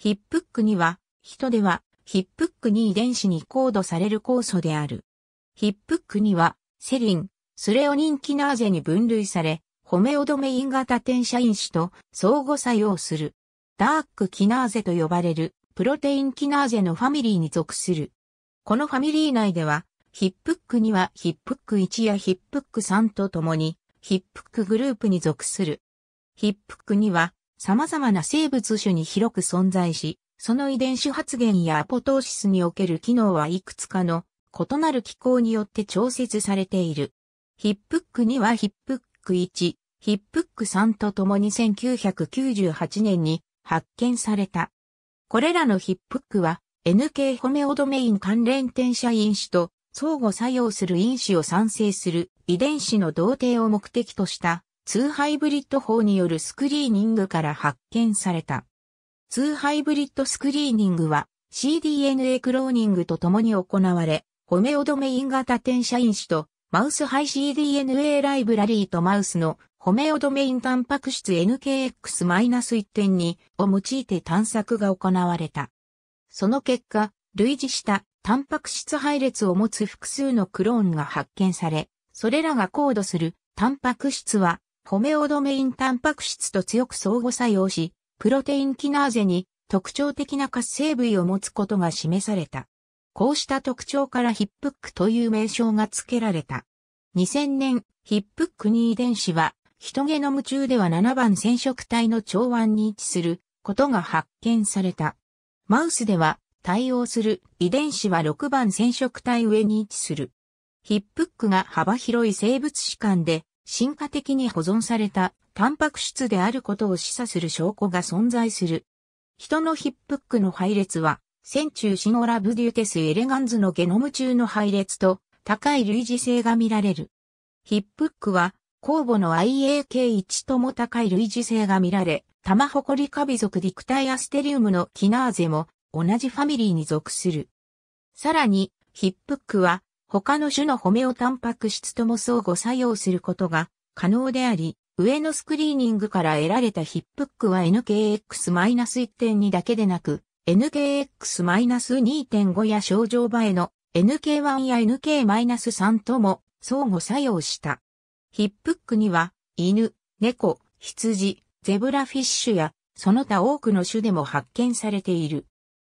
ヒップック2は、人では、ヒップック2遺伝子にコードされる酵素である。ヒップック2は、セリン、スレオニンキナーゼに分類され、ホメオドメイン型転写因子と相互作用する。ダークキナーゼと呼ばれる、プロテインキナーゼのファミリーに属する。このファミリー内では、ヒップックにはヒップック1やヒップック3と共に、ヒップックグループに属する。ヒップックには、様々な生物種に広く存在し、その遺伝子発現やアポトーシスにおける機能はいくつかの異なる機構によって調節されている。ヒップック2はヒップック1、ヒップック3と共に1998年に発見された。これらのヒップックは NK ホメオドメイン関連転写因子と相互作用する因子を産生する遺伝子の同定を目的とした2ハイブリッド法によるスクリーニングから発見された。2ハイブリッドスクリーニングは cDNA クローニングと共に行われ、ホメオドメイン型転写因子とマウスハイ cDNA ライブラリーとマウスのホメオドメインタンパク質 NKX-1.2 を用いて探索が行われた。その結果、類似したタンパク質配列を持つ複数のクローンが発見され、それらがコードするタンパク質はホメオドメインタンパク質と強く相互作用し、プロテインキナーゼに特徴的な活性部位を持つことが示された。こうした特徴からヒップックという名称が付けられた。2000年、ヒップック2遺伝子は、ヒトゲノム中では7番染色体の長腕に位置することが発見された。マウスでは対応する遺伝子は6番染色体上に位置する。ヒップックが幅広い生物史観で進化的に保存されたタンパク質であることを示唆する証拠が存在する。人のヒップックの配列は、センチューシノラブデュテスエレガンズのゲノム中の配列と高い類似性が見られる。ヒップックは、酵母の IAK1 とも高い類似性が見られ、玉ホコリカビ属ディクタイアステリウムのキナーゼも同じファミリーに属する。さらに、ヒップックは他の種のホメオタンパク質とも相互作用することが可能であり、上のスクリーニングから得られたヒップックは NKX-1.2 だけでなく、NKX-2.5 や症状場への NK1 や NK-3 とも相互作用した。ヒップックには、犬、猫、羊、ゼブラフィッシュや、その他多くの種でも発見されている。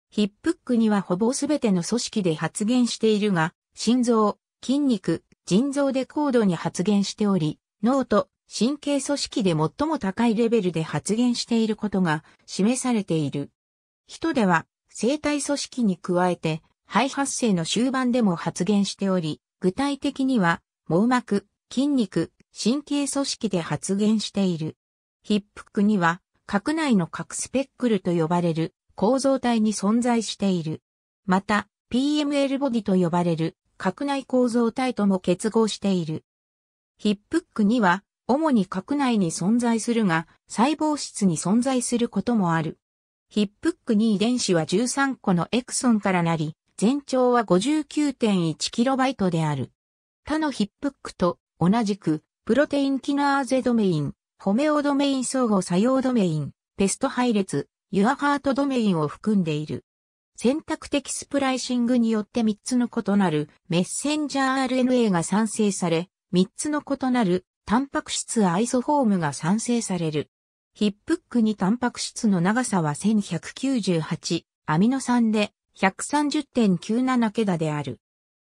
ヒップックにはほぼすべての組織で発現しているが、心臓、筋肉、腎臓で高度に発現しており、脳と神経組織で最も高いレベルで発現していることが示されている。人では生体組織に加えて肺発生の終盤でも発現しており、具体的には網膜、筋肉、神経組織で発現している。ヒップクには核内の核スペックルと呼ばれる構造体に存在している。また、PML ボディと呼ばれる核内構造体とも結合している。ヒップックには、主に核内に存在するが、細胞質に存在することもある。ヒップック2遺伝子は13個のエクソンからなり、全長は 59.1KB である。他のヒップックと同じく、プロテインキナーゼドメイン、ホメオドメイン相互作用ドメイン、ペスト配列、ユアハートドメインを含んでいる。選択的スプライシングによって3つの異なるメッセンジャー RNA が産生され、3つの異なるタンパク質アイソフォームが産生される。ヒップックにタンパク質の長さは1198、アミノ酸で130.97ケダである。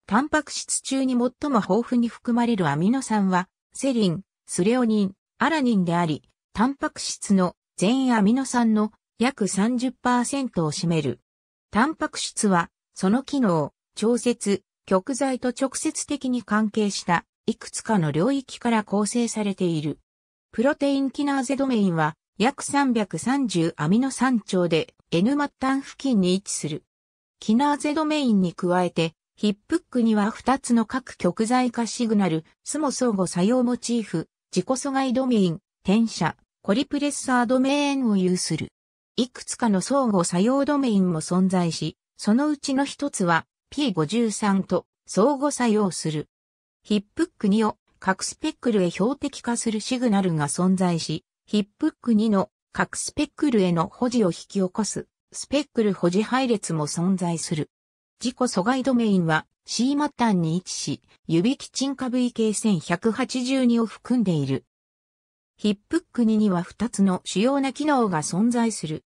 タンパク質中に最も豊富に含まれるアミノ酸は、セリン、スレオニン、アラニンであり、タンパク質の全アミノ酸の約30%を占める。タンパク質は、その機能、調節、極材と直接的に関係したいくつかの領域から構成されている。プロテインキナーゼドメインは約330アミノ酸長で N 末端付近に位置する。キナーゼドメインに加えて、ヒップックには2つの各極材化シグナル、スモ相互作用モチーフ、自己阻害ドメイン、転写、コリプレッサードメインを有する。いくつかの相互作用ドメインも存在し、そのうちの一つは P53 と相互作用する。ヒップック2を各スペックルへ標的化するシグナルが存在し、ヒップック2の各スペックルへの保持を引き起こすスペックル保持配列も存在する。自己阻害ドメインは C 末端に位置し、指基沈下部位1182を含んでいる。ヒップック2には2つの主要な機能が存在する。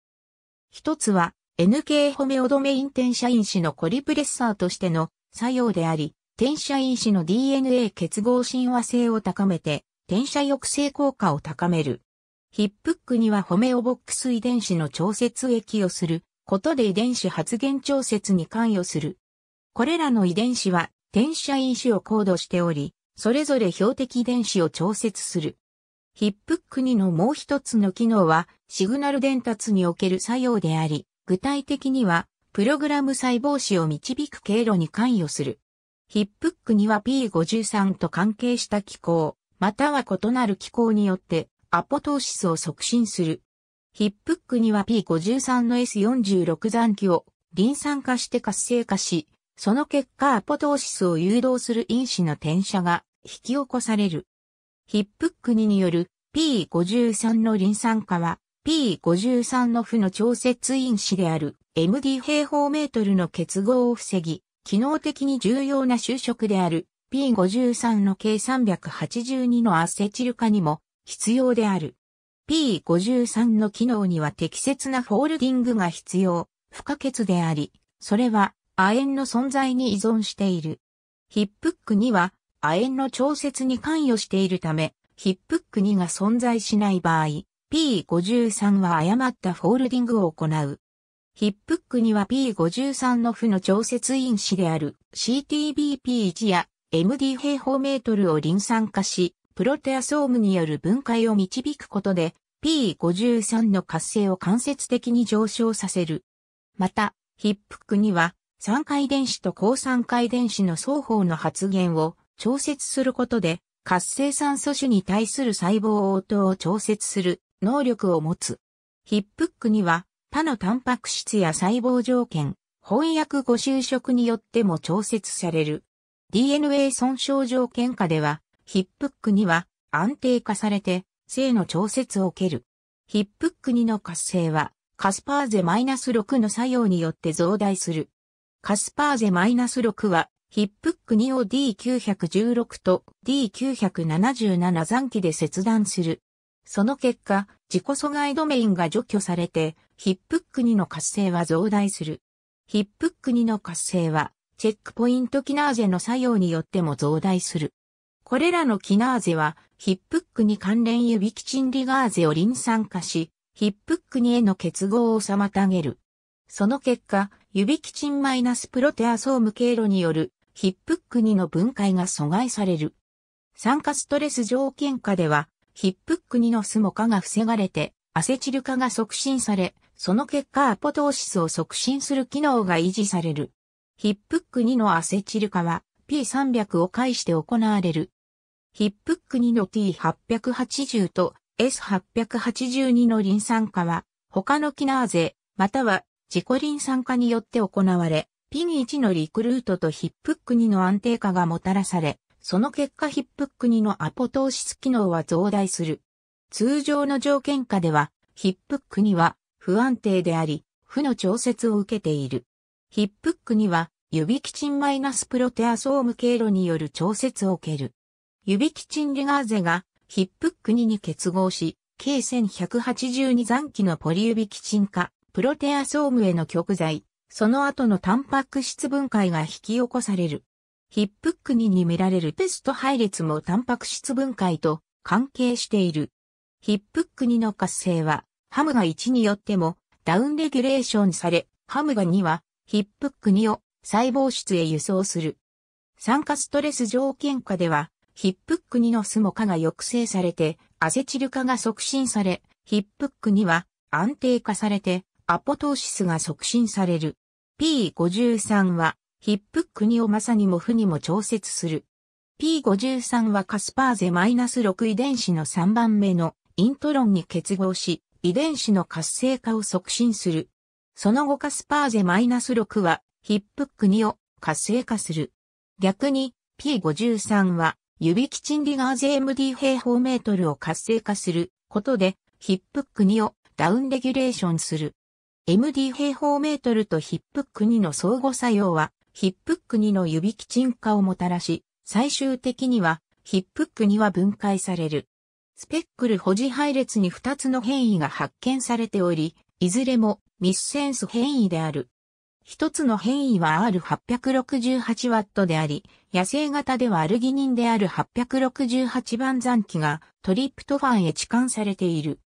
一つは NK ホメオドメイン転写因子のコリプレッサーとしての作用であり、転写因子の DNA 結合親和性を高めて、転写抑制効果を高める。ヒップックにはホメオボックス遺伝子の調節液をすることで遺伝子発現調節に関与する。これらの遺伝子は転写因子をコードしており、それぞれ標的遺伝子を調節する。ヒップック2のもう一つの機能は、シグナル伝達における作用であり、具体的には、プログラム細胞子を導く経路に関与する。ヒップックには P53 と関係した機構、または異なる機構によってアポトーシスを促進する。ヒップックには P53 の S46 残機をリン酸化して活性化し、その結果アポトーシスを誘導する因子の転写が引き起こされる。ヒップック2による P53 のリン酸化は P53 の負の調節因子である MD 平方メートルの結合を防ぎ、機能的に重要な就職である P53 の k 382のアセチル化にも必要である。P53 の機能には適切なフォールディングが必要、不可欠であり、それは亜鉛の存在に依存している。ヒップックには亜鉛の調節に関与しているため、ヒップック2が存在しない場合、P53 は誤ったフォールディングを行う。ヒップックには P53 の負の調節因子である CTBP1 や MD 平方メートルをリン酸化し、プロテアソームによる分解を導くことで P53 の活性を間接的に上昇させる。また、ヒップックには酸化遺伝子と抗酸化遺伝子の双方の発現を調節することで活性酸素種に対する細胞応答を調節する能力を持つ。ヒップックには他のタンパク質や細胞条件、翻訳ご就職によっても調節される。DNA 損傷条件下では、ヒップックには安定化されて性の調節を受ける。ヒップック2の活性は、カスパーゼ -6 の作用によって増大する。カスパーゼ -6 はヒップック2を D916 と D977 残機で切断する。その結果、自己阻害ドメインが除去されて、ヒップック2の活性は増大する。ヒップック2の活性は、チェックポイントキナーゼの作用によっても増大する。これらのキナーゼは、ヒップックに関連指キチンリガーゼをリン酸化し、ヒップックにへの結合を妨げる。その結果、指キチンマイナスプロテアソーム経路によるヒップック2の分解が阻害される。酸化ストレス条件下では、ヒップック2のスモ化が防がれて、アセチル化が促進され、その結果アポトーシスを促進する機能が維持される。ヒップック2のアセチル化は P300 を介して行われる。ヒップック2の T880 と S882 のリン酸化は他のキナーゼ、または自己リン酸化によって行われ、ピン1のリクルートとヒップック2の安定化がもたらされ、その結果ヒップック2のアポトーシス機能は増大する。通常の条件下では、ヒップック2は不安定であり、負の調節を受けている。ヒップック2は、指キチンマイナスプロテアソーム経路による調節を受ける。指キチンリガーゼがヒップック2に結合し、計1182残機のポリ指キチン化、プロテアソームへの極材、その後のタンパク質分解が引き起こされる。ヒップックニに見られるペスト配列もタンパク質分解と関係している。ヒップックニの活性は、ハムが1によってもダウンレギュレーションされ、ハムが2はヒップックニを細胞質へ輸送する。酸化ストレス条件下では、ヒップック2のスモ化が抑制されて、アセチル化が促進され、ヒップック2は安定化されて、アポトーシスが促進される。P53 は、ヒップックにをまさにも負にも調節する。P53 はカスパーゼ -6 遺伝子の3番目のイントロンに結合し、遺伝子の活性化を促進する。その後カスパーゼ -6 は、ヒップック2を活性化する。逆に、P53 は、指キチンリガーゼ MD 平方メートルを活性化することで、ヒップック2をダウンレギュレーションする。MD 平方メートルとヒップック2の相互作用は、ヒップック2の指基沈化をもたらし、最終的には、ヒップック2は分解される。スペックル保持配列に2つの変異が発見されており、いずれもミスセンス変異である。一つの変異は r 8 6 8トであり、野生型ではアルギニンである868番残機がトリプトファンへ置換されている。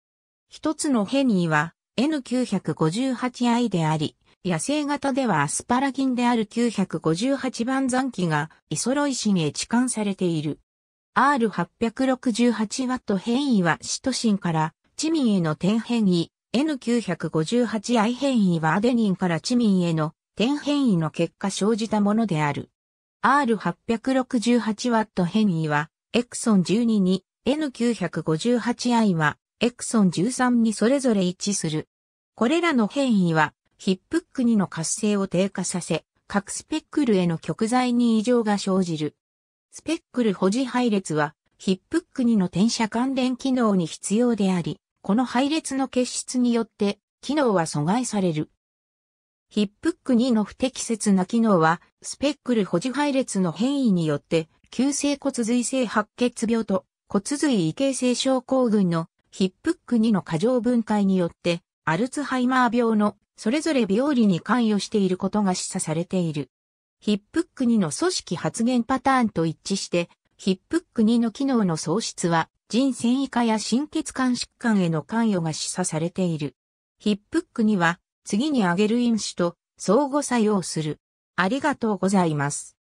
一つの変異は N958i であり、野生型ではアスパラギンである958番残機がイソロイシに置換されている。R868W 変異はシトシンからチミンへの点変異、N958i 変異はアデニンからチミンへの点変異の結果生じたものである。R868W 変異はエクソン12に N958i はエクソン13にそれぞれ一致する。これらの変異は、ヒップック2の活性を低下させ、各スペックルへの極材に異常が生じる。スペックル保持配列は、ヒップック2の転写関連機能に必要であり、この配列の結出によって、機能は阻害される。ヒップック2の不適切な機能は、スペックル保持配列の変異によって、急性骨髄性白血病と骨髄異形成症候群のヒップック2の過剰分解によって、アルツハイマー病のそれぞれ病理に関与していることが示唆されている。ヒップック2の組織発現パターンと一致して、ヒップック2の機能の喪失は、腎繊維化や心血管疾患への関与が示唆されている。ヒップック2は、次に挙げる因子と相互作用する。ありがとうございます。